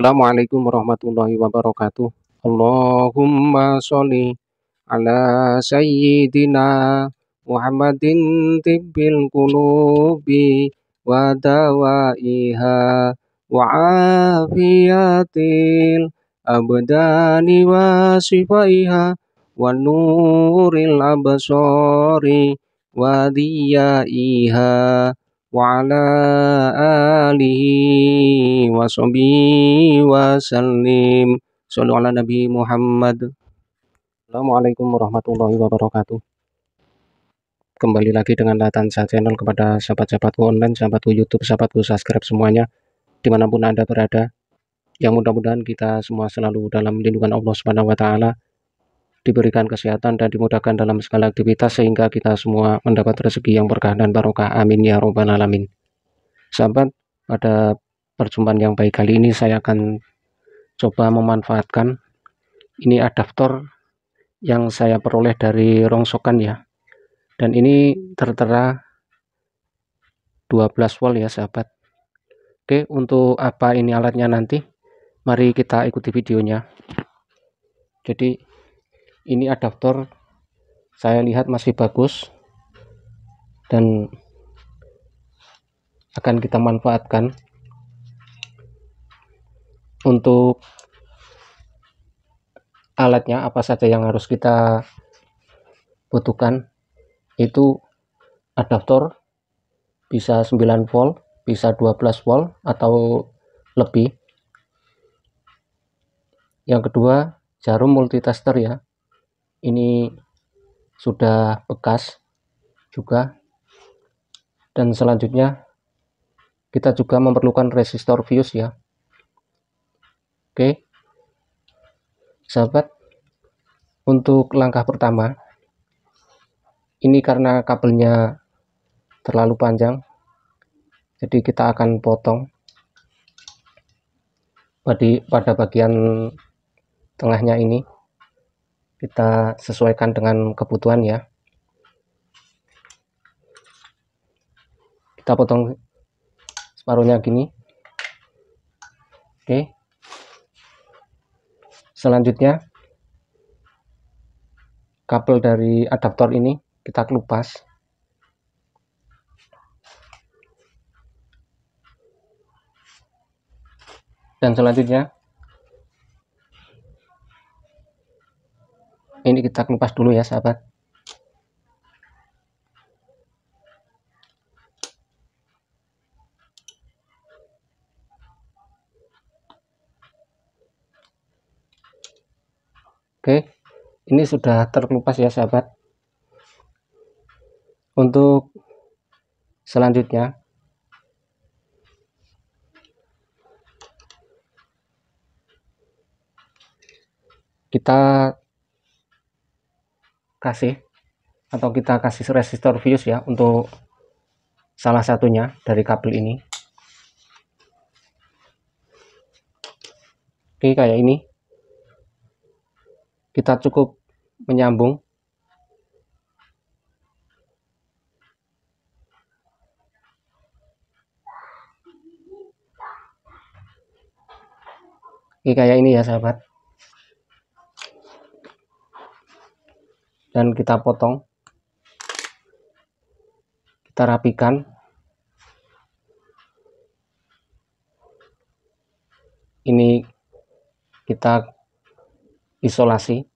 Assalamualaikum warahmatullahi wabarakatuh. Allahumma sholli ala sayyidina Muhammadin tibbil qulubi wa dawaiha wa afiyatil abdani wa sifaiha wa nuril absari wa diyaiha وعلى آله وصحبه وسلم صلوا على نبي محمد Assalamualaikum warahmatullahi wabarakatuh Kembali lagi dengan saya Channel kepada sahabat-sahabatku online, sahabatku YouTube, sahabatku subscribe semuanya dimanapun Anda berada yang mudah-mudahan kita semua selalu dalam lindungan Allah Subhanahu wa taala diberikan kesehatan dan dimudahkan dalam segala aktivitas sehingga kita semua mendapat rezeki yang berkah dan barokah. Amin ya robbal alamin. Sahabat, pada perjumpaan yang baik kali ini saya akan coba memanfaatkan ini adaptor yang saya peroleh dari rongsokan ya. Dan ini tertera 12 volt ya sahabat. Oke, untuk apa ini alatnya nanti? Mari kita ikuti videonya. Jadi ini adaptor saya lihat masih bagus dan akan kita manfaatkan untuk alatnya apa saja yang harus kita butuhkan itu adaptor bisa 9 volt bisa 12 volt atau lebih yang kedua jarum multitester ya ini sudah bekas juga dan selanjutnya kita juga memerlukan resistor fuse ya oke sahabat untuk langkah pertama ini karena kabelnya terlalu panjang jadi kita akan potong pada bagian tengahnya ini kita sesuaikan dengan kebutuhan ya kita potong separuhnya gini oke selanjutnya kabel dari adaptor ini kita kelupas dan selanjutnya ini kita kelupas dulu ya sahabat Oke, ini sudah terkelupas ya sahabat. Untuk selanjutnya, kita kasih atau kita kasih resistor fuse ya untuk salah satunya dari kabel ini oke kayak ini kita cukup menyambung Oke, kayak ini ya sahabat dan kita potong kita rapikan ini kita isolasi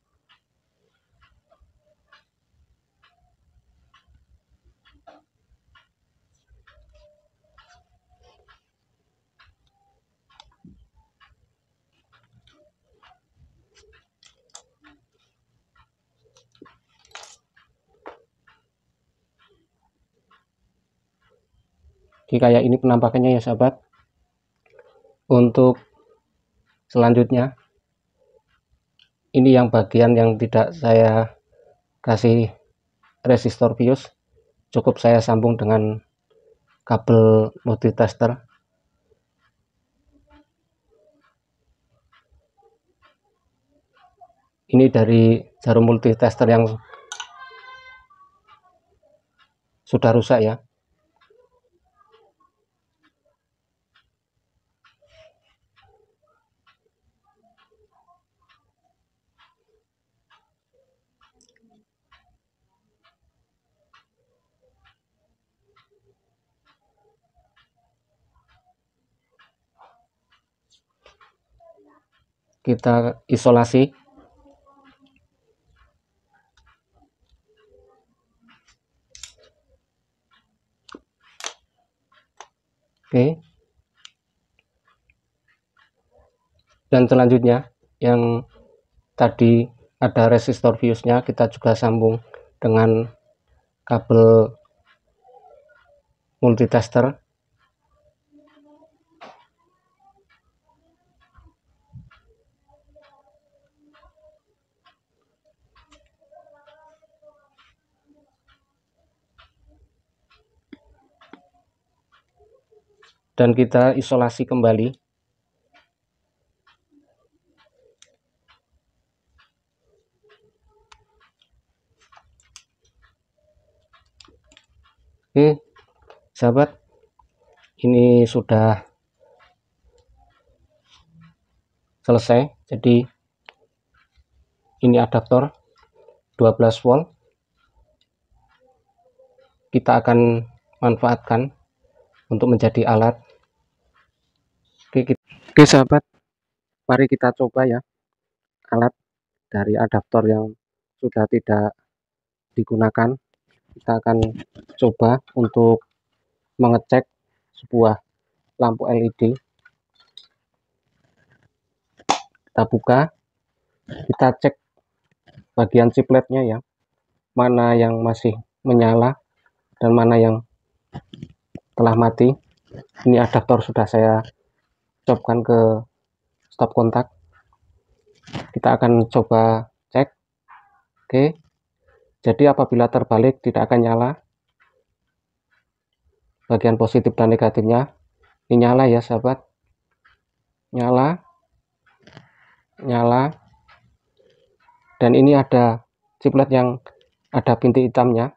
Oke kayak ini penampakannya ya sahabat. Untuk selanjutnya ini yang bagian yang tidak saya kasih resistor bios cukup saya sambung dengan kabel multitester ini dari jarum multitester yang sudah rusak ya kita isolasi Oke. Dan selanjutnya yang tadi ada resistor fuse-nya kita juga sambung dengan kabel multitester dan kita isolasi kembali Oke sahabat ini sudah selesai jadi ini adaptor 12 volt kita akan manfaatkan untuk menjadi alat Oke, kita, oke sahabat, mari kita coba ya alat dari adaptor yang sudah tidak digunakan. Kita akan coba untuk mengecek sebuah lampu LED. Kita buka, kita cek bagian chipletnya ya, mana yang masih menyala dan mana yang telah mati. Ini adaptor sudah saya cobkan ke stop kontak kita akan coba cek oke jadi apabila terbalik tidak akan nyala bagian positif dan negatifnya ini nyala ya sahabat nyala nyala dan ini ada ciplet yang ada pintu hitamnya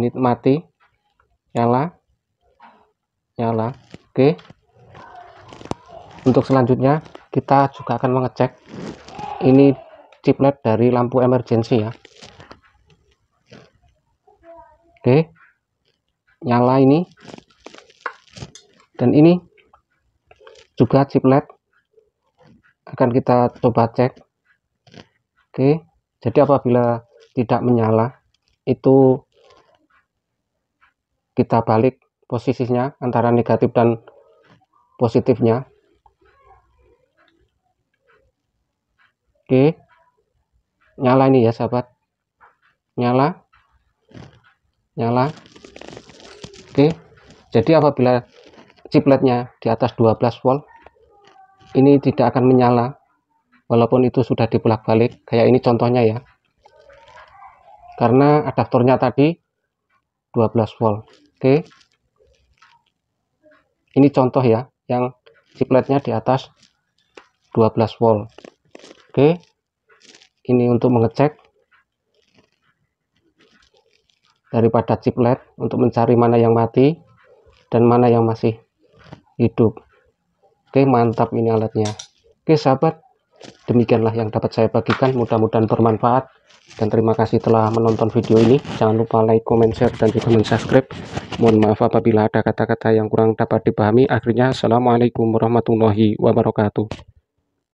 ini mati nyala nyala oke untuk selanjutnya kita juga akan mengecek ini chiplet dari lampu emergency ya oke nyala ini dan ini juga chiplet akan kita coba cek oke jadi apabila tidak menyala itu kita balik posisinya antara negatif dan positifnya Oke. Nyala ini ya, sahabat. Nyala. Nyala. Oke. Jadi apabila chipletnya di atas 12 volt, ini tidak akan menyala walaupun itu sudah dipulak balik Kayak ini contohnya ya. Karena adaptornya tadi 12 volt. Oke. Ini contoh ya yang chipletnya di atas 12 volt. Oke ini untuk mengecek daripada chiplet untuk mencari mana yang mati dan mana yang masih hidup oke mantap ini alatnya oke sahabat demikianlah yang dapat saya bagikan mudah-mudahan bermanfaat dan terima kasih telah menonton video ini jangan lupa like, comment, share, dan juga subscribe mohon maaf apabila ada kata-kata yang kurang dapat dipahami akhirnya assalamualaikum warahmatullahi wabarakatuh